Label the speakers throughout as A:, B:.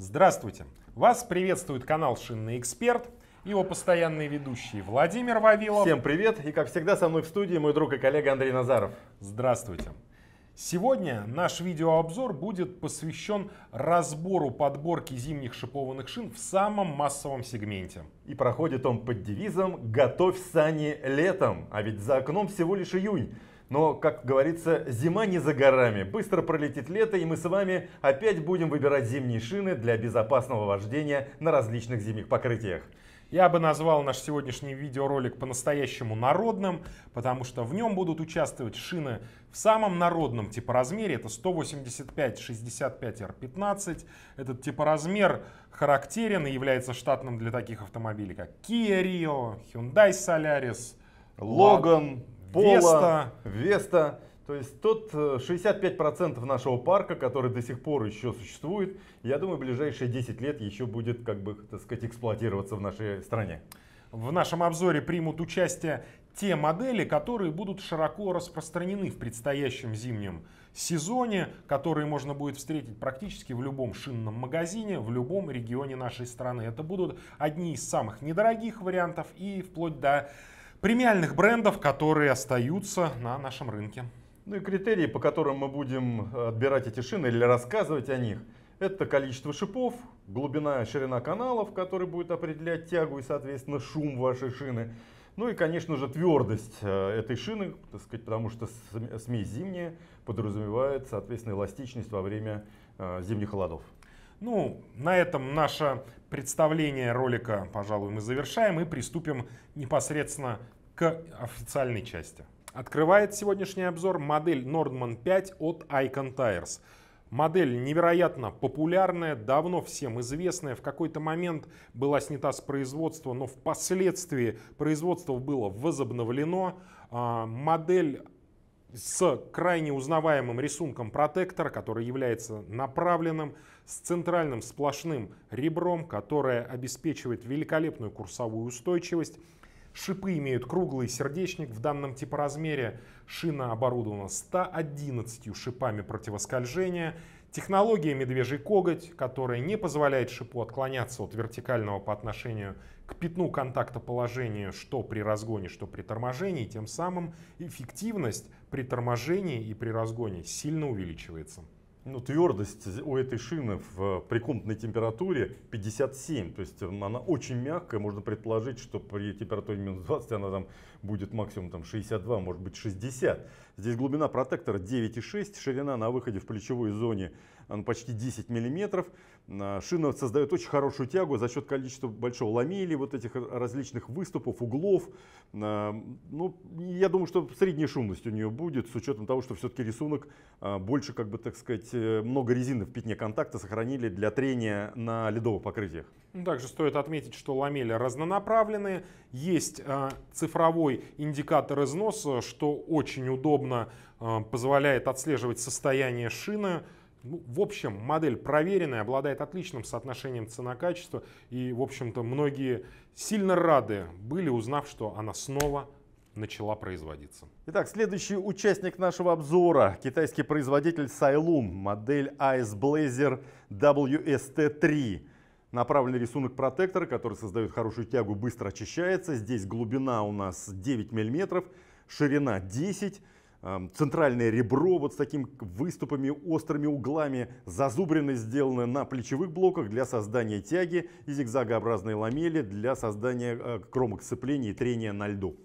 A: Здравствуйте! Вас приветствует канал «Шинный эксперт» и его постоянный ведущий Владимир Вавилов. Всем привет! И как всегда со мной в студии мой друг и коллега Андрей Назаров. Здравствуйте! Сегодня наш видеообзор будет посвящен разбору подборки зимних шипованных шин в самом массовом сегменте. И проходит он под
B: девизом «Готовь сани летом», а ведь за окном всего лишь июнь. Но, как говорится, зима не за горами. Быстро пролетит лето, и мы с вами опять будем выбирать зимние
A: шины для безопасного вождения на различных зимних покрытиях. Я бы назвал наш сегодняшний видеоролик по-настоящему народным, потому что в нем будут участвовать шины в самом народном типоразмере. Это 185-65R15. Этот типоразмер характерен и является штатным для таких автомобилей, как Kia Rio, Hyundai Solaris, Logan, Пола, Веста. Веста.
B: То есть тот 65% э, нашего парка, который до сих пор еще существует, я думаю,
A: в ближайшие 10 лет еще будет, как бы, так сказать, эксплуатироваться в нашей стране. В нашем обзоре примут участие те модели, которые будут широко распространены в предстоящем зимнем сезоне, которые можно будет встретить практически в любом шинном магазине, в любом регионе нашей страны. Это будут одни из самых недорогих вариантов и вплоть до премиальных брендов, которые остаются на нашем рынке.
B: Ну и критерии, по которым мы будем э, отбирать эти шины или рассказывать о них, это количество шипов, глубина и ширина каналов, который будет определять тягу и, соответственно, шум вашей шины. Ну и, конечно же, твердость э, этой шины, так сказать, потому что смесь зимняя подразумевает, соответственно, эластичность во время э, зимних холодов.
A: Ну, на этом наше представление ролика, пожалуй, мы завершаем и приступим непосредственно к официальной части. Открывает сегодняшний обзор модель Nordman 5 от Icon Tires. Модель невероятно популярная, давно всем известная. В какой-то момент была снята с производства, но впоследствии производство было возобновлено. А, модель с крайне узнаваемым рисунком протектора, который является направленным, с центральным сплошным ребром, которое обеспечивает великолепную курсовую устойчивость. Шипы имеют круглый сердечник в данном типоразмере. Шина оборудована 111 шипами противоскольжения. Технология «Медвежий коготь», которая не позволяет шипу отклоняться от вертикального по отношению к пятну контакта положения, что при разгоне, что при торможении, тем самым эффективность при торможении и при разгоне сильно увеличивается ну,
B: твердость у этой шины в, при комнатной температуре 57. То есть она очень мягкая. Можно предположить, что при температуре минус 20 она там будет максимум там, 62, может быть 60. Здесь глубина протектора 9,6. Ширина на выходе в плечевой зоне он почти 10 миллиметров. Э, Шина создает очень хорошую тягу за счет количества большого ламели, вот этих различных выступов, углов. Э, ну, я думаю, что средняя шумность у нее будет, с учетом того, что все-таки рисунок э, больше, как бы, так сказать, много резины в пятне контакта сохранили для
A: трения на ледовых покрытиях. Ну, также стоит отметить, что ламели разнонаправленные. Есть цифровой индикатор износа, что очень удобно позволяет отслеживать состояние шины, ну, в общем, модель проверенная, обладает отличным соотношением цена-качество. И, в общем-то, многие сильно рады были, узнав, что она снова начала производиться. Итак, следующий участник нашего
B: обзора – китайский производитель Sailoon, модель Ice Blazer WST3. Направленный рисунок протектора, который создает хорошую тягу, быстро очищается. Здесь глубина у нас 9 мм, ширина 10 мм центральное ребро вот с такими выступами, острыми углами, зазубрины сделаны на плечевых блоках для создания тяги и зигзагообразной ламели для создания а, кромок сцепления
A: и трения на льду.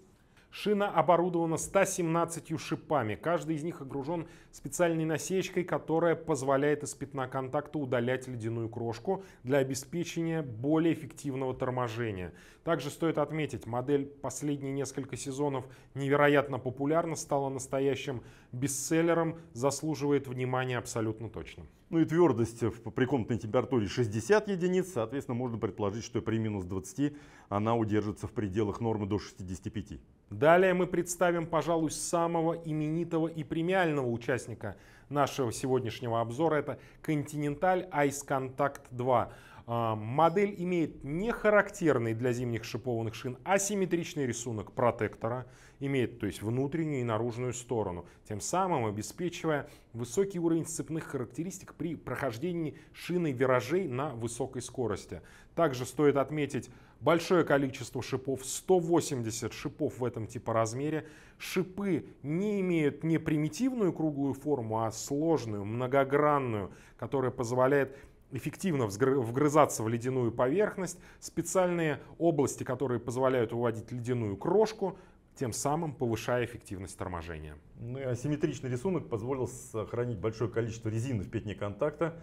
A: Шина оборудована 117 шипами. Каждый из них огружен специальной насечкой, которая позволяет из пятна контакта удалять ледяную крошку для обеспечения более эффективного торможения. Также стоит отметить, модель последние несколько сезонов невероятно популярна, стала настоящим бестселлером, заслуживает внимания абсолютно точно.
B: Ну и твердость при комнатной температуре 60 единиц, соответственно, можно предположить, что при минус 20 она удержится в пределах нормы до 65.
A: Далее мы представим, пожалуй, самого именитого и премиального участника нашего сегодняшнего обзора. Это Continental Ice Contact 2. А, модель имеет не характерный для зимних шипованных шин асимметричный рисунок протектора, имеет то есть внутреннюю и наружную сторону, тем самым обеспечивая высокий уровень сцепных характеристик при прохождении шины виражей на высокой скорости. Также стоит отметить большое количество шипов, 180 шипов в этом типоразмере. Шипы не имеют не примитивную круглую форму, а сложную, многогранную, которая позволяет эффективно вгрызаться в ледяную поверхность, специальные области, которые позволяют уводить ледяную крошку, тем самым повышая эффективность торможения.
B: Ну асимметричный рисунок позволил сохранить большое количество резины в пятне контакта,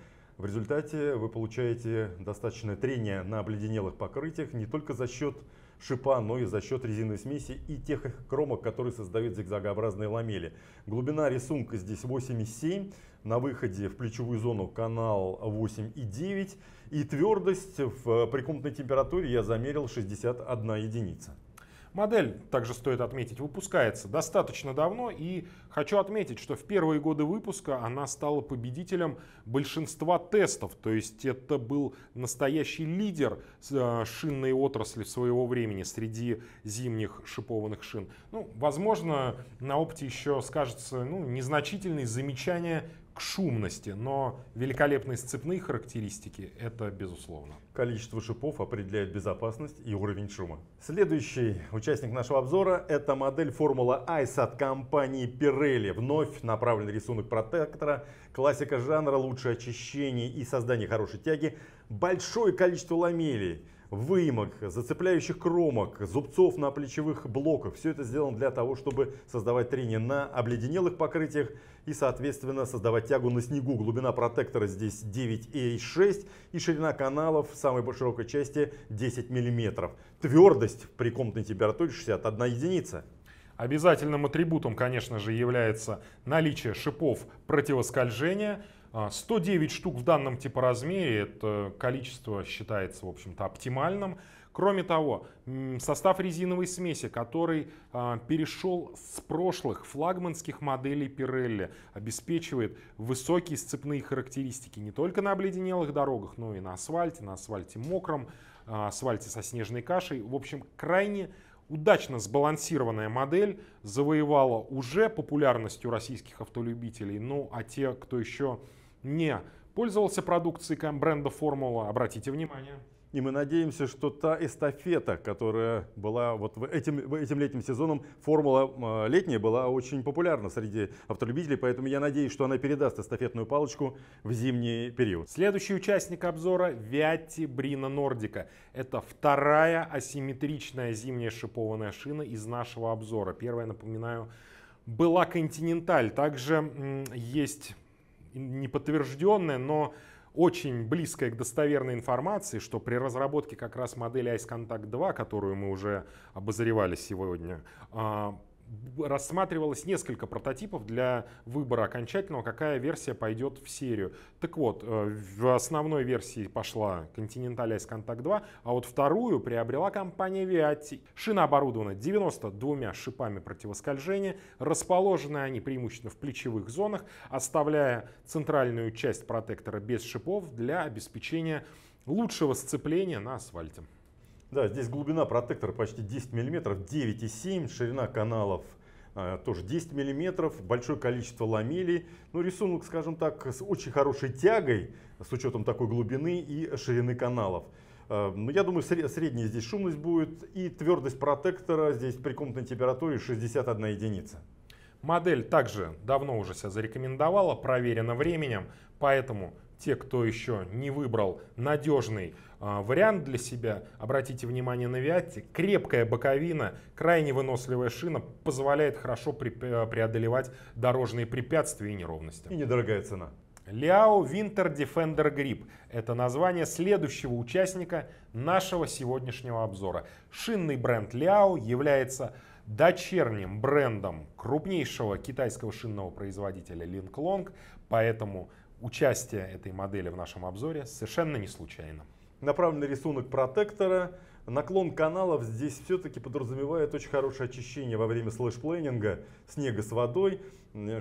B: в результате вы получаете достаточное трение на обледенелых покрытиях не только за счет шипа, но и за счет резиновой смеси и тех кромок, которые создают зигзагообразные ламели. Глубина рисунка здесь 8,7, на выходе в плечевую зону канал 8,9 и твердость в, э, при комнатной температуре я замерил 61 единица.
A: Модель, также стоит отметить, выпускается достаточно давно и хочу отметить, что в первые годы выпуска она стала победителем большинства тестов, то есть это был настоящий лидер э, шинной отрасли своего времени среди зимних шипованных шин. Ну, возможно, на опыте еще скажется ну, незначительные замечания шумности, но великолепные сцепные характеристики — это безусловно. Количество шипов определяет безопасность и уровень шума. Следующий
B: участник нашего обзора — это модель Формула Ice от компании Pirelli. Вновь направленный рисунок протектора, классика жанра, лучшее очищение и создание хорошей тяги, большое количество ламелей — выемок, зацепляющих кромок, зубцов на плечевых блоках. Все это сделано для того, чтобы создавать трение на обледенелых покрытиях и, соответственно, создавать тягу на снегу. Глубина протектора здесь 9,6 и ширина каналов в самой широкой части 10 мм. Твердость при комнатной
A: температуре 61 единица. Обязательным атрибутом, конечно же, является наличие шипов противоскольжения – 109 а, штук в данном типоразмере, это количество считается, в общем-то, оптимальным. Кроме того, состав резиновой смеси, который а, перешел с прошлых флагманских моделей Pirelli, обеспечивает высокие сцепные характеристики не только на обледенелых дорогах, но и на асфальте, на асфальте мокром, а, асфальте со снежной кашей. В общем, крайне удачно сбалансированная модель завоевала уже популярность у российских автолюбителей, ну а те, кто еще не пользовался продукцией бренда «Формула», обратите внимание. И мы надеемся, что та эстафета, которая была вот
B: этим, этим летним сезоном, формула э, летняя была очень популярна среди автолюбителей,
A: поэтому я надеюсь, что она передаст эстафетную палочку в зимний период. Следующий участник обзора – Виатти Брина Нордика. Это вторая асимметричная зимняя шипованная шина из нашего обзора. Первая, напоминаю, была Континенталь. Также есть неподтвержденная, но очень близкая к достоверной информации, что при разработке как раз модели IceContact 2, которую мы уже обозревали сегодня, а, рассматривалось несколько прототипов для выбора окончательного, какая версия пойдет в серию. Так вот, э, в основной версии пошла Continental Ice Contact 2, а вот вторую приобрела компания Viati. Шина оборудована 92 шипами противоскольжения, расположены они преимущественно в плечевых зонах, оставляя центральную часть протектора без шипов для обеспечения лучшего сцепления на асфальте. Да, здесь глубина протектора почти 10 мм,
B: 9,7, ширина каналов а, тоже 10 мм, большое количество ламелей. Ну, рисунок, скажем так, с очень хорошей тягой, с учетом такой глубины и ширины каналов. А, ну, я думаю, средняя здесь шумность будет и твердость протектора
A: здесь при комнатной температуре 61 единица. Модель также давно уже себя зарекомендовала, проверена временем, поэтому те, кто еще не выбрал надежный а, вариант для себя. Обратите внимание на Виатти. Крепкая боковина, крайне выносливая шина позволяет хорошо преодолевать дорожные препятствия и неровности. И недорогая цена. Liao Winter Defender Grip – это название следующего участника нашего сегодняшнего обзора. Шинный бренд Liao является дочерним брендом крупнейшего китайского шинного производителя Linklong, поэтому участие этой модели в нашем обзоре совершенно не случайно направленный рисунок протектора. Наклон каналов здесь все-таки подразумевает
B: очень хорошее очищение во время слэш-плейнинга снега с водой.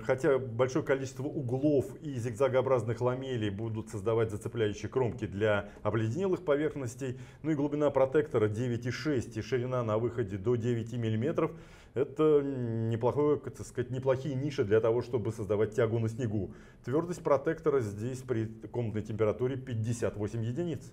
B: Хотя большое количество углов и зигзагообразных ламелей будут создавать зацепляющие кромки для обледенелых поверхностей. Ну и глубина протектора 9,6 и ширина на выходе до 9 мм. Это неплохое, так сказать, неплохие ниши для того, чтобы создавать тягу на снегу. Твердость протектора здесь при комнатной температуре 58
A: единиц.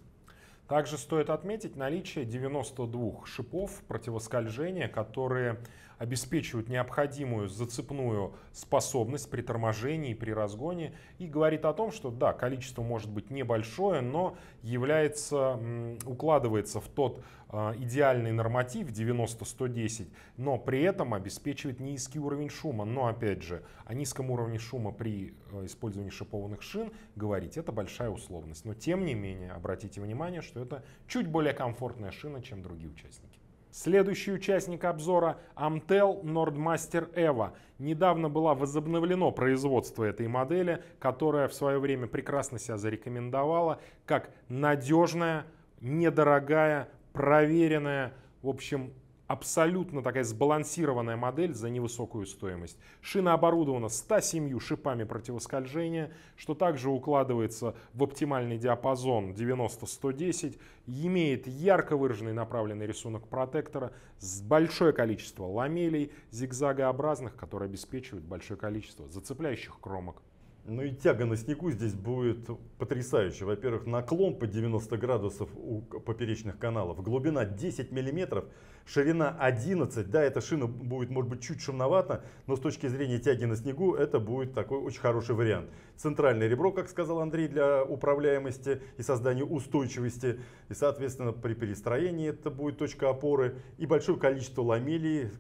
A: Также стоит отметить наличие 92 шипов противоскольжения, которые обеспечивают необходимую зацепную способность при торможении, при разгоне и говорит о том, что да, количество может быть небольшое, но является, укладывается в тот а, идеальный норматив 90-110, но при этом обеспечивает низкий уровень шума. Но опять же, о низком уровне шума при э, использовании шипованных шин говорить это большая условность. Но тем не менее, обратите внимание, что это чуть более комфортная шина, чем другие участники. Следующий участник обзора – Amtel Nordmaster EVO. Недавно было возобновлено производство этой модели, которая в свое время прекрасно себя зарекомендовала как надежная, недорогая, проверенная, в общем, абсолютно такая сбалансированная модель за невысокую стоимость. Шина оборудована 107 шипами противоскольжения, что также укладывается в оптимальный диапазон 90-110, имеет ярко выраженный направленный рисунок протектора с большое количество ламелей зигзагообразных, которые обеспечивают большое количество зацепляющих кромок. Ну и тяга на снегу здесь будет потрясающая. Во-первых, наклон по
B: 90 градусов у поперечных каналов, глубина 10 миллиметров. Ширина 11, да, эта шина будет, может быть, чуть шумновато, но с точки зрения тяги на снегу это будет такой очень хороший вариант. Центральное ребро, как сказал Андрей, для управляемости и создания устойчивости. И, соответственно, при перестроении это будет точка опоры. И большое количество ламелей,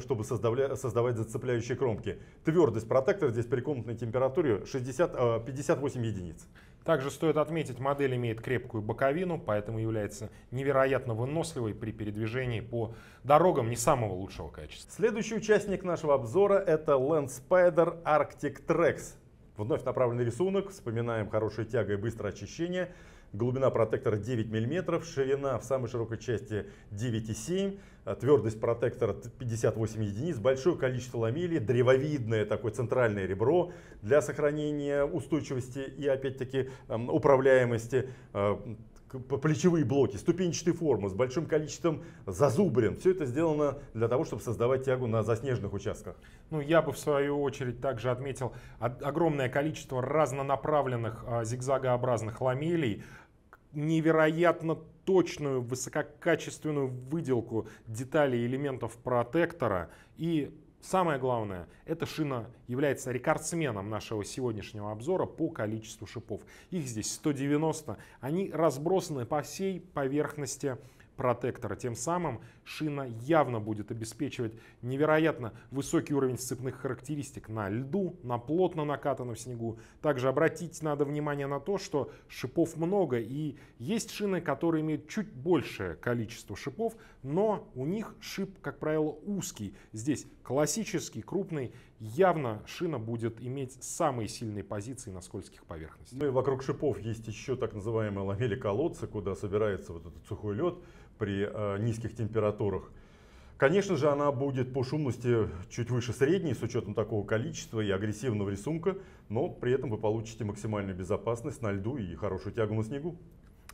B: чтобы создавать зацепляющие кромки. Твердость протектора здесь при
A: комнатной температуре 60, 58 э, единиц. Также стоит отметить, модель имеет крепкую боковину, поэтому является невероятно выносливой при передвижении по дорогам не самого лучшего качества.
B: Следующий участник нашего обзора это Land Spider Arctic Trax. Вновь направленный рисунок, вспоминаем хорошая тяга и быстрое очищение глубина протектора 9 мм, ширина в самой широкой части 9,7, а, твердость протектора 58 единиц, большое количество ламелий, древовидное такое центральное ребро для сохранения устойчивости и опять-таки управляемости а, плечевые блоки, ступенчатые формы с большим количеством зазубрин. Все это сделано
A: для того, чтобы создавать тягу на заснеженных участках. Ну, я бы в свою очередь также отметил огромное количество разнонаправленных а, зигзагообразных ламелей, невероятно точную, высококачественную выделку деталей элементов протектора. И самое главное, эта шина является рекордсменом нашего сегодняшнего обзора по количеству шипов. Их здесь 190, они разбросаны по всей поверхности протектора. Тем самым шина явно будет обеспечивать невероятно высокий уровень сцепных характеристик на льду, на плотно накатанном снегу. Также обратить надо внимание на то, что шипов много и есть шины, которые имеют чуть большее количество шипов, но у них шип, как правило, узкий. Здесь классический, крупный, явно шина будет иметь самые сильные позиции на скользких поверхностях. Ну и вокруг шипов есть еще так называемые ламели
B: колодцы, куда собирается вот этот сухой лед при э, низких температурах. Конечно же, она будет по шумности чуть выше средней с учетом такого количества и агрессивного рисунка,
A: но при этом вы получите максимальную безопасность на льду и хорошую тягу на снегу.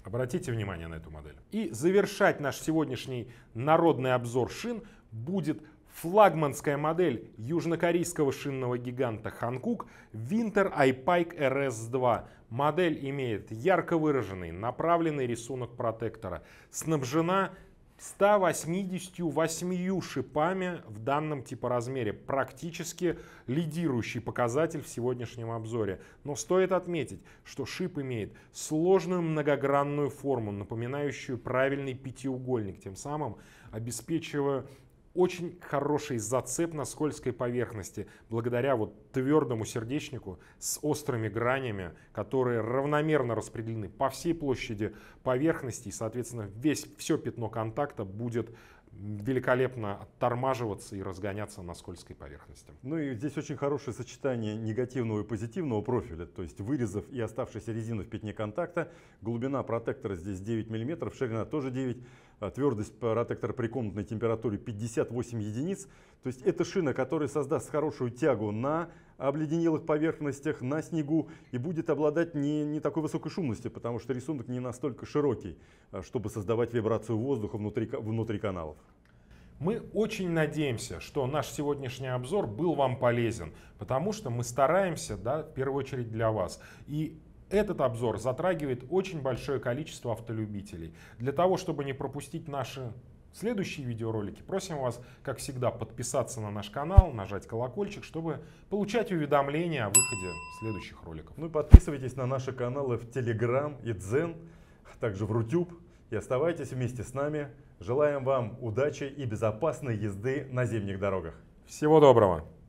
A: Обратите внимание на эту модель. И завершать наш сегодняшний народный обзор шин будет Флагманская модель южнокорейского шинного гиганта Hankook Winter iPike RS2. Модель имеет ярко выраженный направленный рисунок протектора. Снабжена 188 шипами в данном типоразмере. Практически лидирующий показатель в сегодняшнем обзоре. Но стоит отметить, что шип имеет сложную многогранную форму, напоминающую правильный пятиугольник, тем самым обеспечивая очень хороший зацеп на скользкой поверхности, благодаря вот твердому сердечнику с острыми гранями, которые равномерно распределены по всей площади поверхности, и, соответственно, весь, все пятно контакта будет великолепно оттормаживаться и разгоняться на скользкой поверхности.
B: Ну и здесь очень хорошее сочетание негативного и позитивного профиля, то есть вырезов и оставшейся резины в пятне контакта. Глубина протектора здесь 9 мм, ширина тоже 9 мм. А, твердость протектора при комнатной температуре 58 единиц. То есть это шина, которая создаст хорошую тягу на обледенелых поверхностях, на снегу и будет обладать не, не такой высокой шумностью, потому что рисунок не настолько
A: широкий, а, чтобы создавать вибрацию воздуха внутри, внутри каналов. Мы очень надеемся, что наш сегодняшний обзор был вам полезен, потому что мы стараемся, да, в первую очередь для вас. И этот обзор затрагивает очень большое количество автолюбителей. Для того, чтобы не пропустить наши следующие видеоролики, просим вас, как всегда, подписаться на наш канал, нажать колокольчик, чтобы получать уведомления о выходе следующих роликов. Ну и подписывайтесь на наши каналы в Telegram и Дзен,
B: а также в Рутюб. И оставайтесь вместе с нами. Желаем вам удачи и безопасной езды на зимних дорогах. Всего доброго!